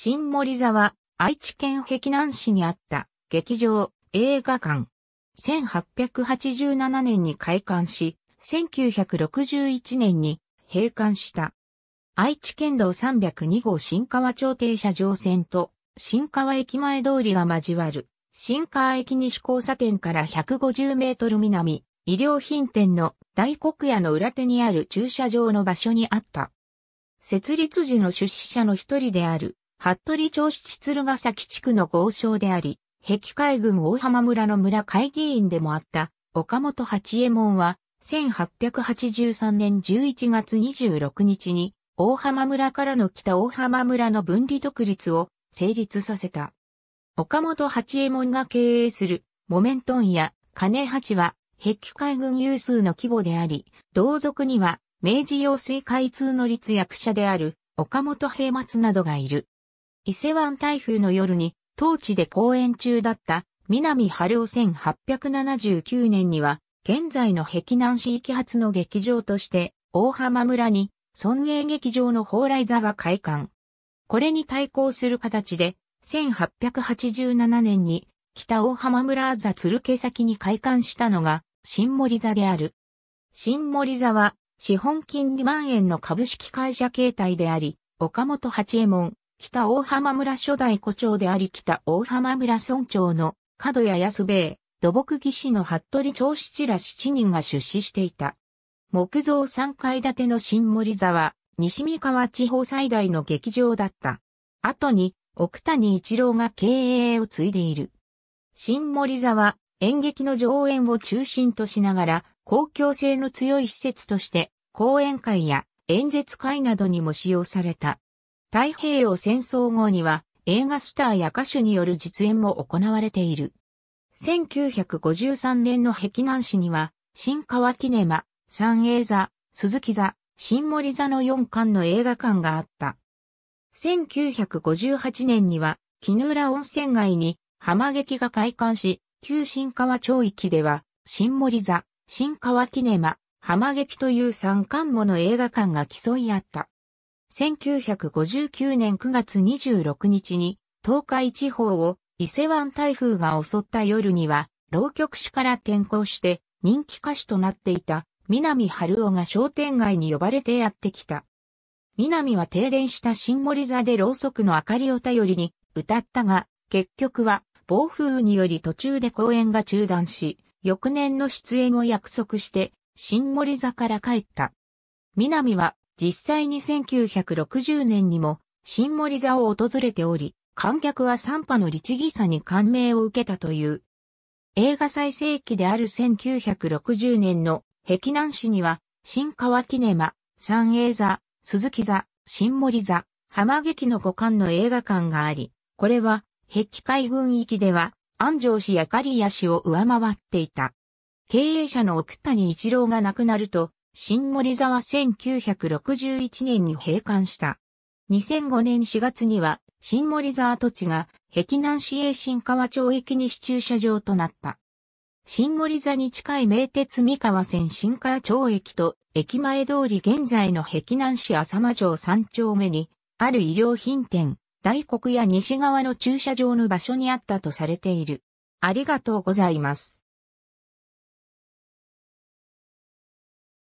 新森沢、愛知県碧南市にあった劇場、映画館。1887年に開館し、1961年に閉館した。愛知県道302号新川町停車場線と新川駅前通りが交わる新川駅西交差点から150メートル南、医療品店の大黒屋の裏手にある駐車場の場所にあった。設立時の出資者の一人である服部町七鶴ヶ崎地区の豪商であり、壁海軍大浜村の村会議員でもあった岡本八右衛門は、1883年11月26日に、大浜村からの北大浜村の分離独立を成立させた。岡本八右衛門が経営するモメントンや金八は、壁海軍有数の規模であり、同族には明治用水開通の立役者である岡本平松などがいる。伊勢湾台風の夜に、当地で公演中だった南春夫1879年には、現在の碧南市域発の劇場として、大浜村に、村営劇場の蓬莱座が開館。これに対抗する形で、1887年に、北大浜村座鶴毛先に開館したのが、新森座である。新森座は、資本金2万円の株式会社形態であり、岡本八右衛門、北大浜村初代古町であり北大浜村村長の角谷安兵衛、土木技師の服部長七ら七人が出資していた。木造三階建ての新森沢、西三河地方最大の劇場だった。後に、奥谷一郎が経営を継いでいる。新森沢、演劇の上演を中心としながら、公共性の強い施設として、講演会や演説会などにも使用された。太平洋戦争後には映画スターや歌手による実演も行われている。1953年の壁南市には、新川キネマ、三映座、鈴木座、新森座の4館の映画館があった。1958年には、絹浦温泉街に浜劇が開館し、旧新川町域では、新森座、新川キネマ、浜劇という3館もの映画館が競い合った。1959年9月26日に東海地方を伊勢湾台風が襲った夜には、浪曲師から転校して人気歌手となっていた南春夫が商店街に呼ばれてやってきた。南は停電した新森座でろうそくの明かりを頼りに歌ったが、結局は暴風雨により途中で公演が中断し、翌年の出演を約束して新森座から帰った。南は実際に1960年にも新森座を訪れており、観客は3波の律儀さに感銘を受けたという。映画最盛期である1960年の碧南市には、新川キネマ、三栄座、鈴木座、新森座、浜劇の五館の映画館があり、これは、壁海軍域では、安城市や刈谷市を上回っていた。経営者の奥谷一郎が亡くなると、新森座は1961年に閉館した。2005年4月には、新森沢跡地が、碧南市営新川町駅西駐車場となった。新森座に近い名鉄三河線新川町駅と、駅前通り現在の碧南市浅間町三丁目に、ある衣料品店、大黒屋西側の駐車場の場所にあったとされている。ありがとうございます。